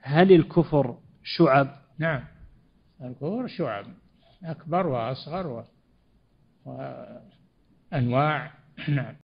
هل الكفر شعب نعم الكفر شعب أكبر وأصغر وأنواع نعم